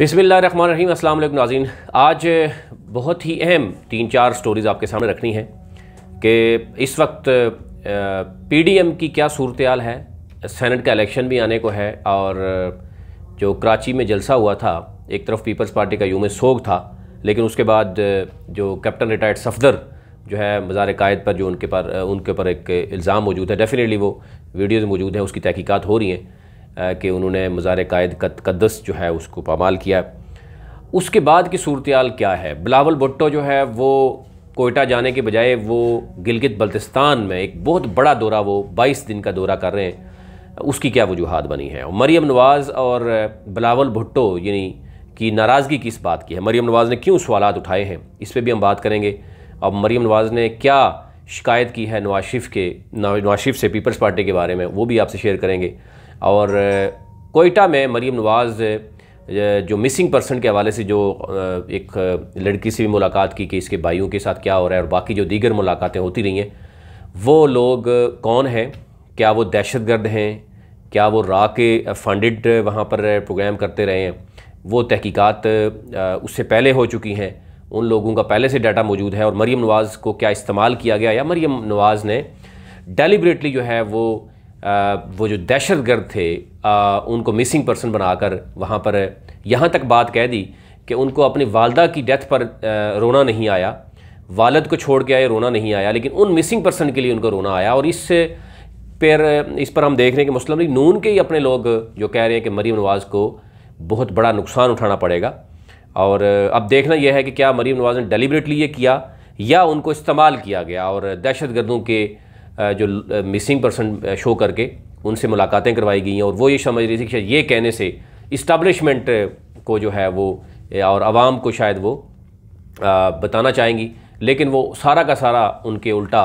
run रही असलम नाजीन आज बहुत ही अहम तीन चार स्टोरीज़ आपके सामने रखनी है कि इस वक्त पीडीएम की क्या सूरत है सेनेट का इलेक्शन भी आने को है और जो कराची में जलसा हुआ था एक तरफ पीपल्स पार्टी का यूम सोग था लेकिन उसके बाद जो कैप्टन रिटायर्ड सफदर जो है मज़ार कायद पर जो उनके पर उनके ऊपर एक इल्ज़ाम मौजूद है डेफ़िनेटली वो वीडियोज़ मौजूद हैं उसकी तहकीक़ात हो रही हैं कि उन्होंने मज़ार कायद कदस जो है उसको पामाल किया उसके बाद की सूरत क्या है बिलावल भुट्टो जो है वो कोयटा जाने के बजाय वो गिलगित बल्तिस्तान में एक बहुत बड़ा दौरा वो बाईस दिन का दौरा कर रहे हैं उसकी क्या वजूहत बनी है मरीम नवाज़ और बिलावल भुट्टो यानी कि नाराज़गी किस बात की है मरीम नवाज़ ने क्यों सवाल उठाए हैं इस पर भी हम बात करेंगे अब मरीम नवाज़ ने क्या शिकायत की है नवाज शरीफ के नवाज शरीफ से पीपल्स पार्टी के बारे में वो भी आपसे शेयर करेंगे और कोयटा में मरीम नवाज़ जो मिसिंग पर्सन के हवाले से जो एक लड़की से भी मुलाकात की कि इसके भाइयों के साथ क्या हो रहा है और बाकी जो दीगर मुलाकातें होती रही हैं वो लोग कौन हैं क्या वो दहशत गर्द हैं क्या वो रा के फंडेड वहाँ पर प्रोग्राम करते रहे हैं वो तहकीकात उससे पहले हो चुकी हैं उन लोगों का पहले से डाटा मौजूद है और मरीम नवाज़ को क्या इस्तेमाल किया गया या मरीम नवाज़ ने डेलीबरेटली जो है वो वो जो दहशत गर्द थे उनको मिसिंग पर्सन बनाकर वहाँ पर यहाँ तक बात कह दी कि उनको अपनी वालदा की डेथ पर रोना नहीं आया वालद को छोड़ के आए रोना नहीं आया लेकिन उन मिसिंग पर्सन के लिए उनको रोना आया और इससे पर इस पर हम देख रहे हैं कि मुस्लिम लीग नून के ही अपने लोग जो कह रहे हैं कि मरीम नवाज़ को बहुत बड़ा नुकसान उठाना पड़ेगा और अब देखना यह है कि क्या मरीम नवाज़ ने डेलीबरेटली ये किया या उनको इस्तेमाल किया गया और दहशत गर्दों के जो मिसिंग पर्सन शो करके उनसे मुलाकातें करवाई गई हैं और वो ये समझ रही थी कि ये कहने से इस्टबलिशमेंट को जो है वो और आवाम को शायद वो बताना चाहेंगी लेकिन वो सारा का सारा उनके उल्टा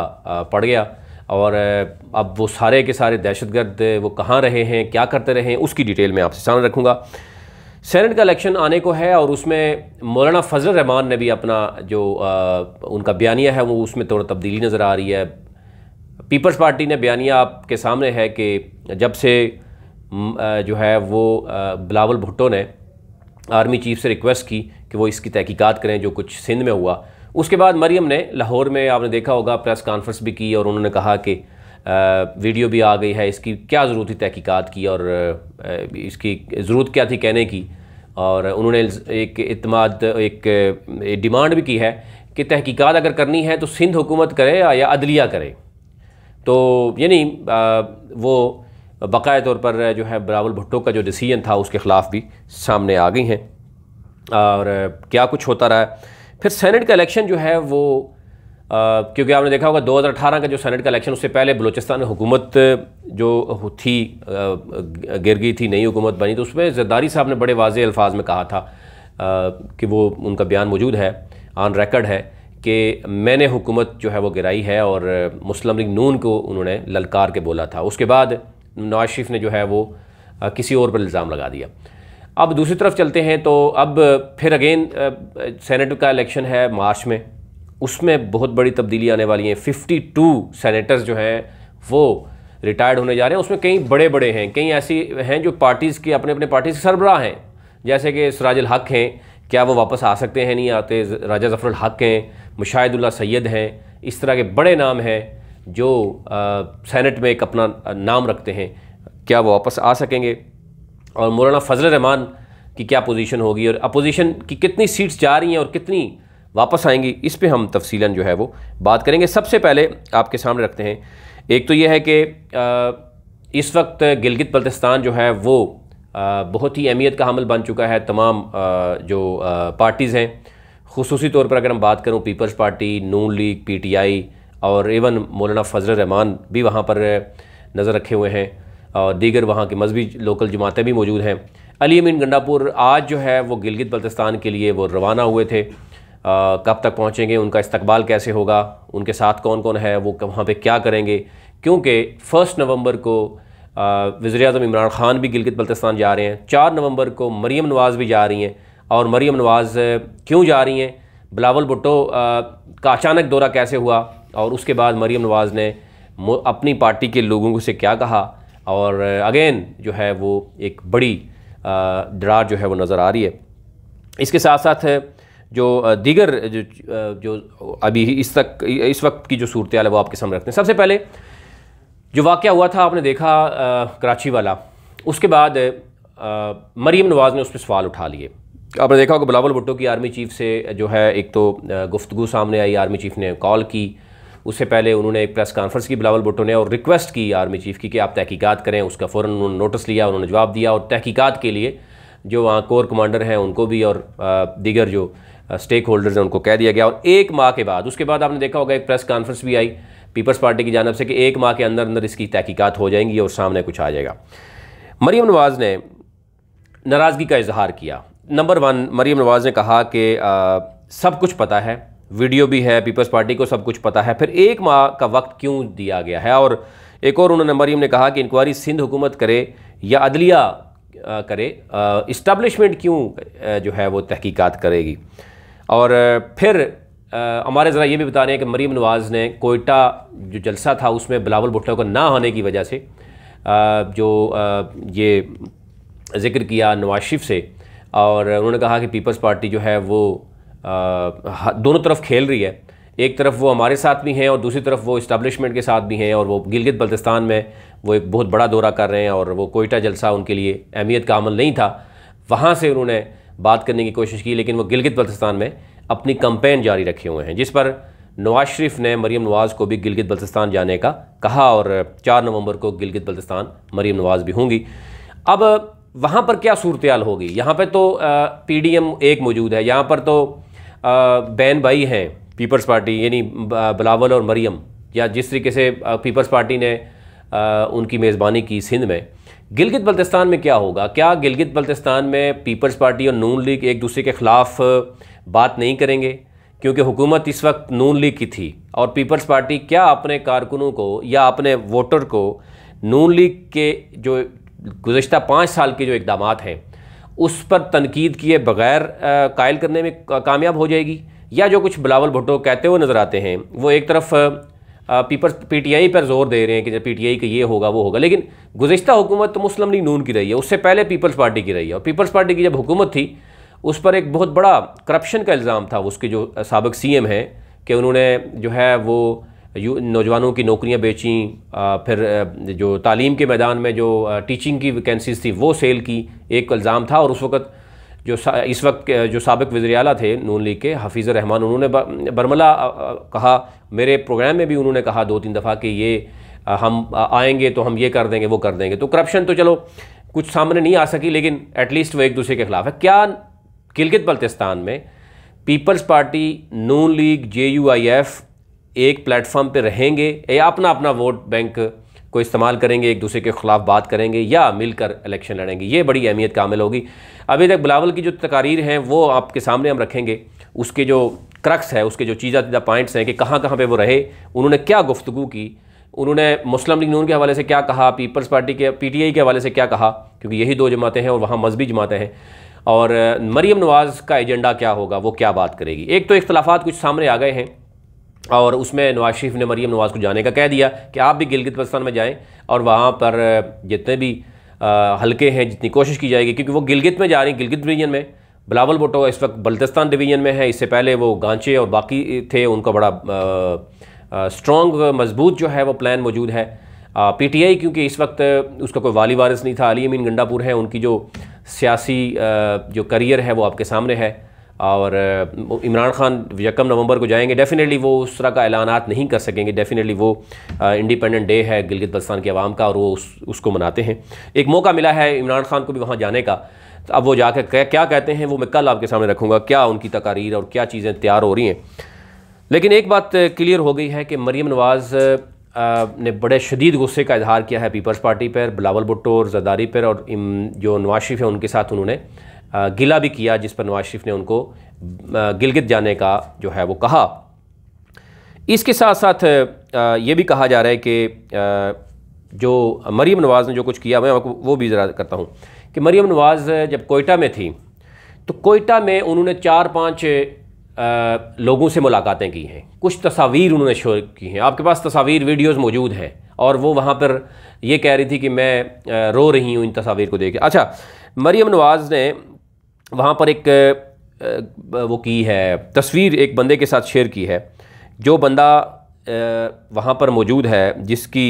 पड़ गया और अब वो सारे के सारे दहशतगर्द वो कहाँ रहे हैं क्या करते रहे हैं उसकी डिटेल में आपसे सामने रखूँगा सेनेट का इलेक्शन आने को है और उसमें मौलाना फजल रहमान ने भी अपना जो आ, उनका बयानिया है वो उसमें थोड़ा तब्दीली नज़र आ रही है पीपल्स पार्टी ने बयानिया आपके सामने है कि जब से जो है वो बिलावल भुट्टो ने आर्मी चीफ से रिक्वेस्ट की कि वो इसकी तहकीकात करें जो कुछ सिंध में हुआ उसके बाद मरियम ने लाहौर में आपने देखा होगा प्रेस कॉन्फ्रेंस भी की और उन्होंने कहा कि वीडियो भी आ गई है इसकी क्या ज़रूरत थी तहकीकात की और इसकी ज़रूरत क्या थी कहने की और उन्होंने एक अतमाद एक डिमांड भी की है कि तहकीकात अगर करनी है तो सिंध हुकूमत करे या अदलिया करे तो यानी वो बकाया तौर पर जो है बरावल भुट्टो का जो डिसीजन था उसके ख़िलाफ़ भी सामने आ गई हैं और क्या कुछ होता रहा है फिर सेनेट का इलेक्शन जो है वो क्योंकि आपने देखा होगा 2018 का जो सेनेट का इलेक्शन उससे पहले बलूचिस्तान में हुकूमत जो थी गिर गई थी नई हुकूमत बनी तो उसमें जरदारी साहब ने बड़े वाज अल्फाज में कहा था कि वो उनका बयान मौजूद है ऑन रिकॉर्ड है कि मैंने हुकूमत जो है वो गिराई है और मुस्लिम लीग नून को उन्होंने ललकार के बोला था उसके बाद नवाज शरीफ ने जो है वो किसी और पर इल्ज़ाम लगा दिया अब दूसरी तरफ चलते हैं तो अब फिर अगेन सेनेट का इलेक्शन है मार्च में उसमें बहुत बड़ी तब्दीली आने वाली है फिफ्टी टू सैनिटर्स जो हैं वो रिटायर्ड होने जा रहे हैं उसमें कई बड़े बड़े हैं कई ऐसी हैं जो पार्टीज़ के अपने अपने पार्टीज़ के सरबराह हैं जैसे कि सराजल हक हैं क्या वो वापस आ सकते हैं नहीं आते राजा जफरुल हक हैं मुशाहिदुल्ला सैद हैं इस तरह के बड़े नाम हैं जो सेनेट में एक अपना नाम रखते हैं क्या वो वापस आ सकेंगे और मौलाना फजल रहमान की क्या पोजीशन होगी और अपोजिशन की कितनी सीट्स जा रही हैं और कितनी वापस आएंगी इस पर हम तफसीला जो है वो बात करेंगे सबसे पहले आपके सामने रखते हैं एक तो ये है कि इस वक्त गिलगित बल्तिस्तान जो है वो बहुत ही अहमियत का हमल बन चुका है तमाम जो पार्टीज़ हैं खसूसी तौर पर अगर हम बात करूँ Peoples Party Noon League P T I और इवन मौलाना फजल रहमान भी वहाँ पर नज़र रखे हुए हैं और दीगर वहाँ की मजहबी लोकल जमातें भी मौजूद हैं अली अमीन गंडापुर आज जो है वो गिलगित बल्तिस्तान के लिए वो रवाना हुए थे आ, कब तक पहुँचेंगे उनका इस्तबाल कैसे होगा उनके साथ कौन कौन है वो वहाँ पर क्या करेंगे क्योंकि फ़र्स्ट नवंबर को वज़ी अजम इमरान ख़ान भी गिलगित बल्तिस्तान जा रहे हैं चार नवंबर को मरीम नवाज़ भी जा रही हैं और मरीम नवाज़ क्यों जा रही हैं बिलावल भुट्टो का अचानक दौरा कैसे हुआ और उसके बाद मरीम नवाज़ ने अपनी पार्टी के लोगों से क्या कहा और अगेन जो है वो एक बड़ी डरार जो है वो नज़र आ रही है इसके साथ साथ जो दीगर जो, जो अभी इस तक इस वक्त की जो सूरत है वो आपके सामने रखते हैं सबसे पहले जो वाक़ हुआ था आपने देखा कराची वाला उसके बाद मरीम नवाज़ ने उस पर सवाल उठा लिए आपने देखा होगा बिलावल भुट्टो की आर्मी चीफ से जो है एक तो गुफ्तगु सामने आई आर्मी चीफ ने कॉल की उससे पहले उन्होंने एक प्रेस कॉन्फ्रेंस की बिलावल भुट्टो ने और रिक्वेस्ट की आर्मी चीफ की कि आप तहकीकात करें उसका फ़ौर उन्होंने नोटिस लिया उन्होंने जवाब दिया और तहकीकात के लिए जो वहाँ कोर कमांडर हैं उनको भी और दीगर जो स्टेक होल्डर्स हैं उनको कह दिया गया और एक माह के बाद उसके बाद आपने देखा होगा एक प्रेस कॉन्फ्रेंस भी आई पीपल्स पार्टी की जानब से कि एक माह के अंदर अंदर इसकी तहकीकत हो जाएंगी और सामने कुछ आ जाएगा मरीम नवाज़ ने नाराज़गी का इजहार किया नंबर वन मरीम नवाज़ ने कहा कि सब कुछ पता है वीडियो भी है पीपल्स पार्टी को सब कुछ पता है फिर एक माह का वक्त क्यों दिया गया है और एक और उन्होंने मरीम ने कहा कि इंक्वायरी सिंध हुकूमत करे या अदलिया करे इस्टबलिशमेंट क्यों जो है वो तहक़ीक़त करेगी और फिर हमारे ज़रा ये भी बता रहे हैं कि मरीम नवाज़ ने कोयटा जो जलसा था उसमें बिलावल भुट्टो को ना आने की वजह से जो ये जिक्र किया नवाज शरीफ से और उन्होंने कहा कि पीपल्स पार्टी जो है वो आ, दोनों तरफ खेल रही है एक तरफ वो हमारे साथ भी हैं और दूसरी तरफ वो इस्टबलिशमेंट के साथ भी हैं और वो गिलगित बल्तिस्तान में वो एक बहुत बड़ा दौरा कर रहे हैं और वो कोयटा जलसा उनके लिए अहमियत का अमल नहीं था वहाँ से उन्होंने बात करने की कोशिश की लेकिन वो गिलगित बल्तिस्तान में अपनी कंपेन जारी रखे हुए हैं जिस पर नवाज शरीफ ने मरीम नवाज़ को भी गिलगित बल्तिस्तान जाने का कहा और चार नवंबर को गिलगित बल्तिस्तान मरीम नवाज़ भी होंगी अब वहाँ पर क्या सूरत होगी यहाँ पर तो पी डी एम एक मौजूद है यहाँ पर तो बैन भाई हैं पीपल्स पार्टी यानी बलावल और मरियम या जिस तरीके से पीपल्स पार्टी ने उनकी मेज़बानी की सिंध में गिलगित बल्तिस्तान में क्या होगा क्या गिलगित बल्तिस्तान में पीपल्स पार्टी और नून लीग एक दूसरे के ख़िलाफ़ बात नहीं करेंगे क्योंकि हुकूमत इस वक्त नून लीग की थी और पीपल्स पार्टी क्या अपने कारकुनों को या अपने वोटर को नून लीग के जो गुज्त पाँच साल के जो इकदाम हैं उस पर तनकीद किए बगैर कायल करने में कामयाब हो जाएगी या जो कुछ बिलावल भुट्टो कहते हुए नज़र आते हैं वो एक तरफ पीपल्स पी टी आई पर जोर दे रहे हैं कि पी टी आई का ये होगा वो होगा लेकिन गुज्त हुकूमत तो मुस्लिम लीग नून की रही है उससे पहले पीपल्स पार्टी की रही है और पीपल्स पार्टी की जब हुकूमत थी उस पर एक बहुत बड़ा करप्शन का इल्ज़ाम था उसके जो सबक सी एम हैं कि उन्होंने जो है वो नौजवानों की नौकरियां बेची फिर जो तालीम के मैदान में जो टीचिंग की वैकेंसीज थी वो सेल की एक इल्ज़ाम था और उस वक्त जो इस वक्त जो सबक वजरियाला थे नून लीग के हफीज़ रहमान उन्होंने बरमला कहा मेरे प्रोग्राम में भी उन्होंने कहा दो तीन दफ़ा कि ये हम आएंगे तो हम ये कर देंगे वो कर देंगे तो करप्शन तो चलो कुछ सामने नहीं आ सकी लेकिन एटलीस्ट वो एक दूसरे के ख़िलाफ़ है क्या किलगत बल्तिस्तान में Peoples Party Noon League J U I F एक प्लेटफॉर्म पे रहेंगे या अपना अपना वोट बैंक को इस्तेमाल करेंगे एक दूसरे के ख़िलाफ़ बात करेंगे या मिलकर इलेक्शन लड़ेंगे ये बड़ी अहमियत का होगी अभी तक बिलावल की जो तकारीर हैं वो आपके सामने हम रखेंगे उसके जो क्रक्स है उसके जो चीज़ा चीज़ा पॉइंट्स हैं कि कहाँ कहाँ पर वो रहे उन्होंने क्या गुफ्तु की उन्होंने मुस्लिम लीग नून के हवाले से क्या कहा पीपल्स पार्टी के पीटीआई के हवाले से क्या कहा क्योंकि यही दो जमातें हैं और वहाँ मजहबी जमातें हैं और मरीम नवाज़ का एजेंडा क्या होगा वो क्या बात करेगी एक तो इख्तलाफा कुछ सामने आ गए हैं और उसमें नवाज शरीफ ने मरीम नवाज़ को जाने का कह दिया कि आप भी गिलगित बल्तिस्तान में जाएँ और वहाँ पर जितने भी हल्के हैं जितनी कोशिश की जाएगी क्योंकि वो गिलगित में जा रही हैं गिलगित डिवीजन में बिलावल भुटो इस वक्त बल्तिस्तान डिवीजन में है इससे पहले वो गांचे और बाकी थे उनका बड़ा स्ट्रॉन्ग मजबूत जो है वो प्लान मौजूद है पी टी आई क्योंकि इस वक्त उसका कोई वाली वारिस नहीं था अली अमीन गंडापुर हैं उनकी जो सियासी जो करियर है वो आपके सामने है और इमरान खान यकम नवंबर को जाएंगे डेफ़िनेटली वो उस तरह का ऐलाना नहीं कर सकेंगे डेफ़िनेटली वो इंडिपेंडेंट डे है गिलगित बल्स्तान के आवाम का और वो उस, उसको मनाते हैं एक मौका मिला है इमरान खान को भी वहाँ जाने का तो अब वो जाकर क्या, क्या कहते हैं वो मैं कल आपके सामने रखूँगा क्या उनकी तकारीर और क्या चीज़ें तैयार हो रही हैं लेकिन एक बात क्लियर हो गई है कि मरीम नवाज़ ने बड़े शदीद गुस्से का इजहार किया है पीपल्स पार्टी पर बिलावल भुट्टो और जरदारी पर और जो नवाज शरीफ है उनके साथ उन्होंने गिला भी किया जिस पर नवाज शरीफ ने उनको गिलगित जाने का जो है वो कहा इसके साथ साथ ये भी कहा जा रहा है कि जो मरीम नवाज़ ने जो कुछ किया मैं आपको वो भी ज़रा करता हूँ कि मरीम नवाज़ जब कोयटा में थी तो कोयटा में उन्होंने चार पाँच लोगों से मुलाकातें की हैं कुछ तस्वीर उन्होंने शो की हैं आपके पास तस्वीर वीडियोस मौजूद हैं और वो वहाँ पर ये कह रही थी कि मैं रो रही हूँ इन तस्वीर को देख अच्छा मरीम नवाज़ ने वहाँ पर एक वो की है तस्वीर एक बंदे के साथ शेयर की है जो बंदा वहाँ पर मौजूद है जिसकी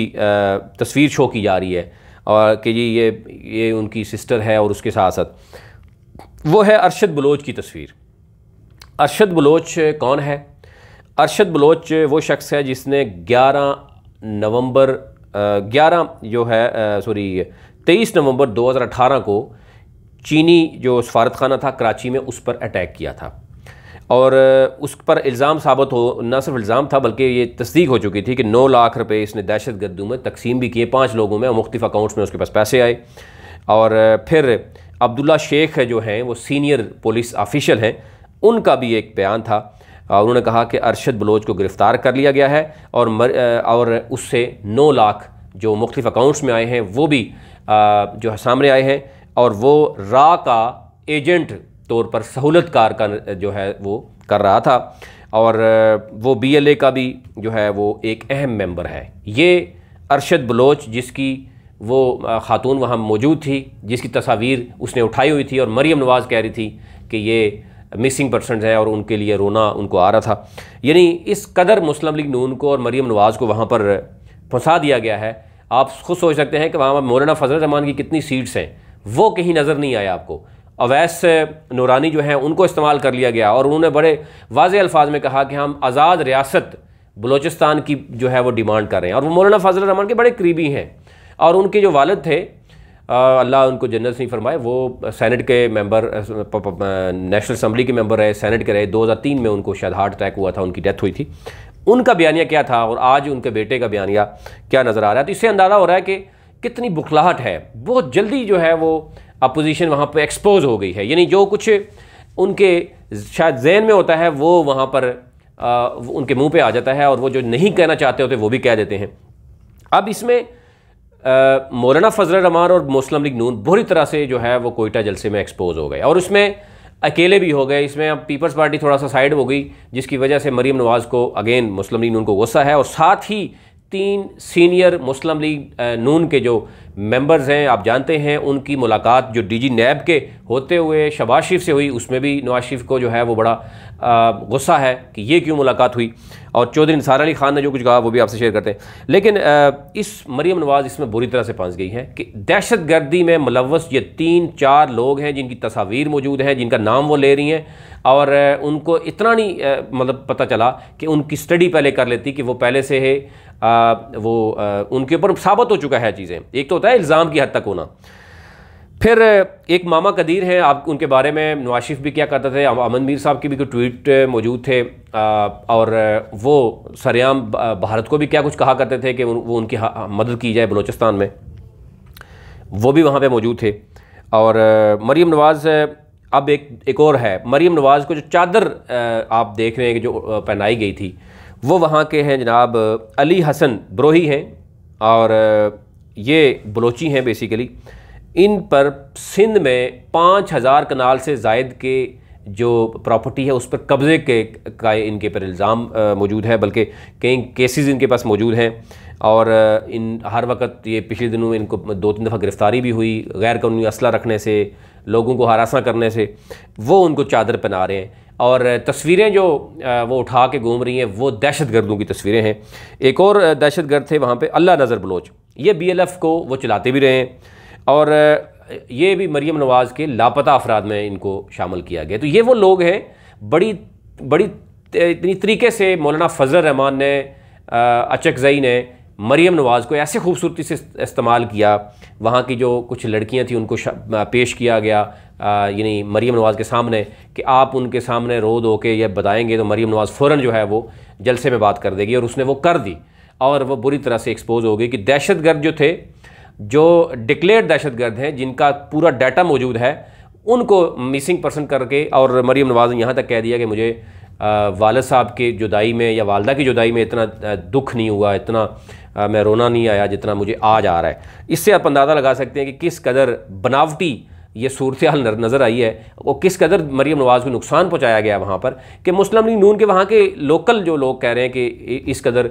तस्वीर शो की जा रही है और कि जी ये ये उनकी सिस्टर है और उसके साथ साथ वो है अरशद बलोच की तस्वीर अरशद बलोच कौन है अरशद बलोच वो शख्स है जिसने 11 नवंबर 11 जो है सॉरी 23 नवंबर 2018 को चीनी जो सफारत खाना था कराची में उस पर अटैक किया था और उस पर इल्ज़ाम साबित हो न सिर्फ इल्ज़ाम था बल्कि ये तस्दीक हो चुकी थी कि नौ लाख रुपए इसने दहशत गर्दों में तकसीम भी किए पाँच लोगों में और मुख्तफ अकाउंट्स में उसके पास पैसे आए और फिर अब्दुल्ला शेख जो हैं वो सीनियर पुलिस ऑफिशल हैं उनका भी एक बयान था उन्होंने कहा कि अरशद बलोच को गिरफ़्तार कर लिया गया है और मर, और उससे नौ लाख जो मुख्तफ अकाउंट्स में आए हैं वो भी जो सामने आए हैं और वो रा का एजेंट तौर पर सहूलतकार का जो है वो कर रहा था और वो बीएलए का भी जो है वो एक अहम मेंबर है ये अरशद बलोच जिसकी वो ख़ातून वहाँ मौजूद थी जिसकी तस्वीर उसने उठाई हुई थी और मरीम नवाज़ कह रही थी कि ये मिसिंग पर्सन हैं और उनके लिए रोना उनको आ रहा था यानी इस कदर मुस्लिम लीग नून को और मरीम नवाज़ को वहाँ पर फंसा दिया गया है आप खुद सोच सकते हैं कि वहाँ पर मौलाना फजल रहमान की कितनी सीट्स हैं वो कहीं नज़र नहीं आया आपको अवैस नूरानी जो हैं उनको इस्तेमाल कर लिया गया और उन्होंने बड़े वाज अल्फाज में कहा कि हम आज़ाद रियासत बलोचिस्तान की जो है वो डिमांड कर रहे हैं और वो मौलाना फजल रहमान के बड़े करीबी हैं और उनके जो वालद थे अल्लाह उनको जन्नत नहीं फरमाए वो सेनेट के मेंबर नेशनल असम्बली के मेंबर रहे सेनेट के रहे 2003 में उनको शायद हार्ट अटैक हुआ था उनकी डेथ हुई थी उनका बयानिया क्या था और आज उनके बेटे का बयानिया क्या नज़र आ रहा है तो इससे अंदाज़ा हो रहा है कि कितनी बुखलाहट है बहुत जल्दी जो है वो अपोजिशन वहाँ पर एक्सपोज हो गई है यानी जो कुछ उनके शायद जहन में होता है वो वहाँ पर आ, उनके मुंह पे आ जाता है और वो जो नहीं कहना चाहते होते वो भी कह देते हैं अब इसमें मौलाना फजल रमान और मुस्लिम लीग नून बुरी तरह से जो है वो कोयटा जलसे में एक्सपोज हो गए और उसमें अकेले भी हो गए इसमें अब पीपल्स पार्टी थोड़ा सा साइड हो गई जिसकी वजह से मरीम नवाज़ को अगेन मुस्लिम लीग नून को गुस्सा है और साथ ही तीन सीनियर मुस्लिम लीग नून के जो मेंबर्स हैं आप जानते हैं उनकी मुलाकात जो डीजी नैब के होते हुए शबाज शरीफ से हुई उसमें भी नवाज शरीफ को जो है वो बड़ा गुस्सा है कि ये क्यों मुलाकात हुई और चौधरी निसार अली खान ने जो कुछ कहा वो भी आपसे शेयर करते हैं लेकिन इस मरीम नवाज़ इसमें बुरी तरह से फंस गई है कि दहशत गर्दी में मुलवस ये तीन चार लोग हैं जिनकी तस्वीर मौजूद हैं जिनका नाम वो ले रही हैं और उनको इतना नहीं मतलब पता चला कि उनकी स्टडी पहले कर लेती कि वो पहले से है आ, वो आ, उनके ऊपर साबित हो चुका है चीज़ें एक तो होता है इल्ज़ाम की हद तक होना फिर एक मामा कदीर हैं आप उनके बारे में नवाशिफ भी क्या करते थे अमन मीर साहब के भी कोई ट्वीट मौजूद थे आ, और वो सरेआम भारत को भी क्या कुछ कहा करते थे कि वो उनकी मदद की जाए बलोचिस्तान में वो भी वहाँ पे मौजूद थे और मरीम नवाज़ अब एक एक और है मरीम नवाज़ को जो चादर आप देख रहे हैं कि जो पहनाई गई थी वो वहाँ के हैं जनाब अली हसन ब्रोही हैं और ये बलोची हैं बेसिकली इन पर सिंध में पाँच हज़ार कनाल से जायद के जो प्रॉपर्टी है उस पर कब्ज़े के का इनके पर इल्ज़ाम मौजूद है बल्कि कई केसेस इनके पास मौजूद हैं और इन हर वक्त ये पिछले दिनों इनको दो तीन दफ़ा गिरफ़्तारी भी हुई गैर कानूनी असला रखने से लोगों को हरासा करने से वो उनको चादर पहना रहे हैं और तस्वीरें जो वो उठा के घूम रही हैं वो दहशत गर्दों की तस्वीरें हैं एक और दहशत गर्द थे वहाँ पर अल्लाह नज़र बलोच ये बी एल एफ़ को वो चलाते भी रहे हैं और ये भी मरीम नवाज़ के लापता अफराद में इनको शामिल किया गया तो ये वो लोग हैं बड़ी बड़ी इतनी तरीके से मौलाना फजल रहमान ने अचकजई ने मरीम नवाज़ को ऐसे खूबसूरती से इस्तेमाल किया वहाँ की जो कुछ लड़कियाँ थी उनको पेश किया गया यानी मरीम नवाज़ के सामने कि आप उनके सामने रो दो के ये बताएंगे तो मरीम नवाज़ फ़ौर जो है वो जलसे में बात कर देगी और उसने वो कर दी और वह बुरी तरह से एक्सपोज हो गई कि दहशत गर्द जो थे जो डिक्लेयर दहशत गर्द हैं जिनका पूरा डाटा मौजूद है उनको मिसिंग पर्सन करके और मरीम नवाज़ ने यहाँ तक कह दिया कि मुझे वालद साहब के जुदाई में या वालदा की जुदाई में इतना दुख नहीं हुआ इतना मैं रोना नहीं आया जितना मुझे आज आ रहा है इससे आप अंदाज़ा लगा सकते हैं कि किस कदर बनावटी ये सूरत हाल नज़र आई है वो किस कदर मरीम नवाज़ को नुकसान पहुँचाया गया वहाँ पर कि मुस्लिम लीग नून के वहाँ के लोकल जो लोग कह रहे हैं कि इस कदर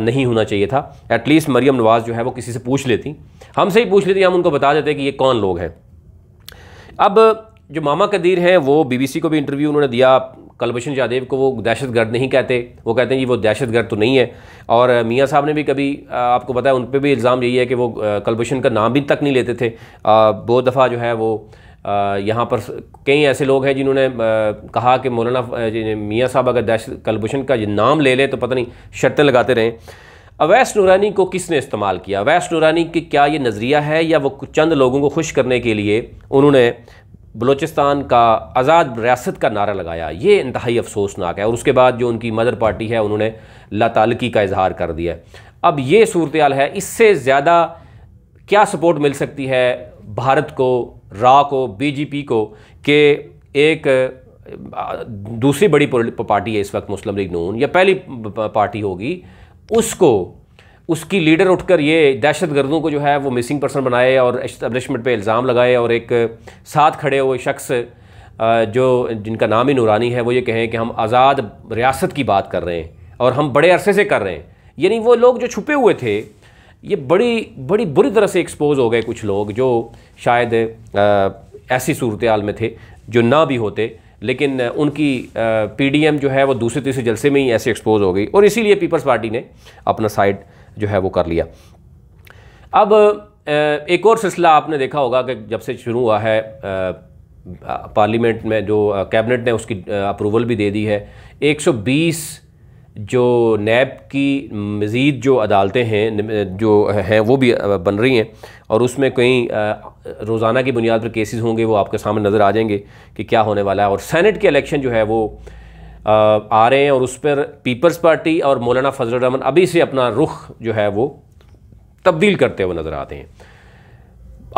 नहीं होना चाहिए था एटलीस्ट मरीम नवाज़ जो है वो किसी से पूछ लेती हमसे ही पूछ लेती हम उनको बता देते कि ये कौन लोग हैं अब जो मामा कदीर हैं वो बीबीसी को भी इंटरव्यू उन्होंने दिया कलभूषण यादेव को वो दहशत गर्द नहीं कहते वो कहते हैं जी वो दहशत गर्द तो नहीं है और मियाँ साहब ने भी कभी आपको पता है उन पर भी इल्ज़ाम यही है कि वो कलभूषण का नाम भी तक नहीं लेते थे बहुत दफ़ा जो है वो यहाँ पर कई ऐसे लोग हैं जिन्होंने कहा कि मौलाना मियाँ साहब अगर दहशत कलभूषण का नाम ले लें तो पता नहीं शर्तें लगाते रहें अवैस नूरानी को किसने इस्तेमाल किया अवैस नूरानी की क्या ये नज़रिया है या वो चंद लोगों को खुश करने के लिए उन्होंने बलूचिस्तान का आज़ाद रियासत का नारा लगाया ये इंतहाई अफसोसनाक है और उसके बाद जो उनकी मदर पार्टी है उन्होंने लातालगी का इजहार कर दिया अब ये सूरत है इससे ज़्यादा क्या सपोर्ट मिल सकती है भारत को रा को बीजेपी को कि एक दूसरी बड़ी पार्टी है इस वक्त मुस्लिम लीग नून या पहली पार्टी होगी उसको उसकी लीडर उठकर ये दहशत गर्दों को जो है वो मिसिंग पर्सन बनाए और इस्टबलिशमेंट पे इल्ज़ाम लगाए और एक साथ खड़े हुए शख्स जो जिनका नाम ही नूरानी है वो ये कहें कि हम आज़ाद रियासत की बात कर रहे हैं और हम बड़े अरसे से कर रहे हैं यानी वो लोग जो छुपे हुए थे ये बड़ी बड़ी बुरी तरह से एक्सपोज हो गए कुछ लोग जो शायद ऐसी सूरत हाल में थे जो ना भी होते लेकिन उनकी पीडीएम जो है वो दूसरे तीसरे जलसे में ही ऐसे एक्सपोज हो गई और इसीलिए पीपल्स पार्टी ने अपना साइड जो है वो कर लिया अब एक और सिलसिला आपने देखा होगा कि जब से शुरू हुआ है पार्लियामेंट में जो कैबिनेट ने उसकी अप्रूवल भी दे दी है 120 जो नैब की मज़ीद जो अदालतें हैं जो हैं वो भी बन रही हैं और उसमें कई रोज़ाना की बुनियाद पर केसेस होंगे वो आपके सामने नज़र आ जाएंगे कि क्या होने वाला है और सेनेट के इलेक्शन जो है वो आ रहे हैं और उस पर पीपल्स पार्टी और मौलाना फजल रमन अभी से अपना रुख जो है वो तब्दील करते हुए नज़र आते हैं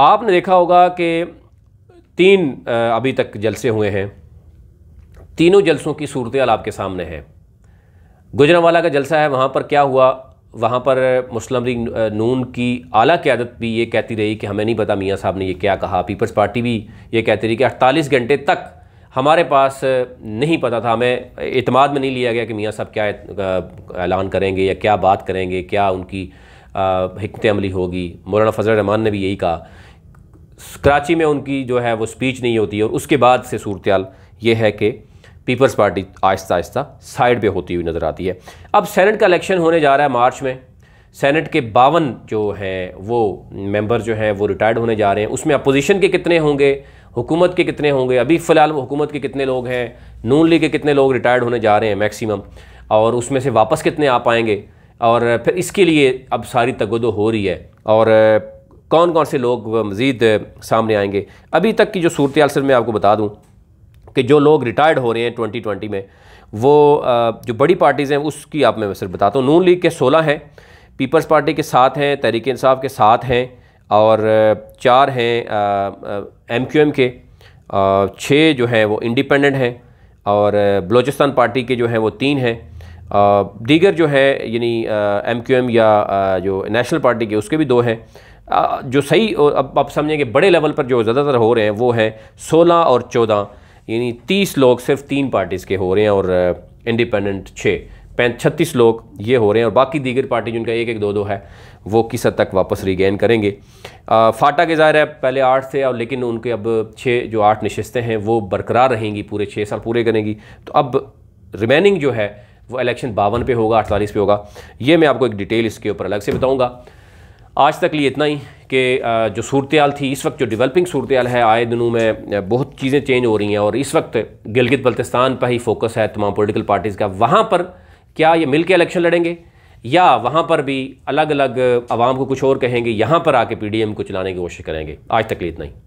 आपने देखा होगा कि तीन अभी तक जलसे हुए हैं तीनों जलसों की सूरत आपके सामने है गुजरावाला का जलसा है वहाँ पर क्या हुआ वहाँ पर मुस्लिम लीग नून की आला क्यादत भी ये कहती रही कि हमें नहीं पता मियाँ साहब ने ये क्या कहा पीपल्स पार्टी भी ये कहती रही कि अड़तालीस घंटे तक हमारे पास नहीं पता था हमें अतमाद में नहीं लिया गया कि मियाँ साहब क्या ऐलान करेंगे या क्या बात करेंगे क्या उनकी हमत अमली होगी मौलाना फजल रहमान ने भी यही कहा कराची में उनकी जो है वो स्पीच नहीं होती और उसके बाद से सूरत ये है कि पीपल्स पार्टी आहिस्ता आहिस्ता साइड पे होती हुई नज़र आती है अब सेनेट का इलेक्शन होने जा रहा है मार्च में सेनेट के बावन जो हैं वो मेंबर जो हैं वो रिटायर्ड होने जा रहे हैं उसमें अपोजिशन के कितने होंगे हुकूमत के कितने होंगे अभी फ़िलहाल हुकूमत के कितने लोग हैं नून लीग के कितने लोग रिटायर्ड होने जा रहे हैं मैक्सिमम और उसमें से वापस कितने आ पाएंगे और फिर इसके लिए अब सारी तगदो हो रही है और कौन कौन से लोग मज़ीद सामने आएंगे अभी तक की जो सूरत हाल मैं आपको बता दूँ कि जो लोग रिटायर्ड हो रहे हैं ट्वेंटी ट्वेंटी में वो जो बड़ी पार्टीज़ हैं उसकी आप मैं सिर्फ बताता हूँ नून लीग के सोलह हैं पीपल्स पार्टी के सात हैं तहरीक इसाफ़ के सात हैं और चार हैं एम क्यू एम के छः जो हैं वो इंडिपेंडेंट हैं और बलोचिस्तान पार्टी के जो हैं वो तीन हैं दीगर जो है यानी एम क्यू एम या आ, जो नेशनल पार्टी के उसके भी दो हैं जो सही अब आप समझेंगे बड़े लेवल पर जो ज़्यादातर हो रहे हैं वो हैं सोलह और चौदह यानी तीस लोग सिर्फ तीन पार्टीज़ के हो रहे हैं और इंडिपेंडेंट छः पैं छत्तीस लोग ये हो रहे हैं और बाकी दीगर पार्टी जिनका एक एक दो दो है वो किस हद तक वापस रिगेन करेंगे आ, फाटा के ज़ाहिर है पहले आठ थे और लेकिन उनके अब छः जो आठ नशस्तें हैं वो बरकरार रहेंगी पूरे छः साल पूरे करेंगी तो अब रिमेनिंग जो है वो इलेक्शन बावन पे होगा अड़तालीस पे होगा ये मैं आपको एक डिटेल इसके ऊपर अलग से बताऊँगा आज तक लिए इतना ही कि जो सूरत थी इस वक्त जो डेवलपिंग सूरत है आए दिनों में बहुत चीज़ें चेंज हो रही हैं और इस वक्त गिलगित बल्तिस्तान पर ही फोकस है तमाम पोलिटिकल पार्टीज़ का वहाँ पर क्या ये मिल के इलेक्शन लड़ेंगे या वहाँ पर भी अलग अलग आवाम को कुछ और कहेंगे यहाँ पर आके पीडीएम को चलाने की कोशिश करेंगे आज तक लिए इतना ही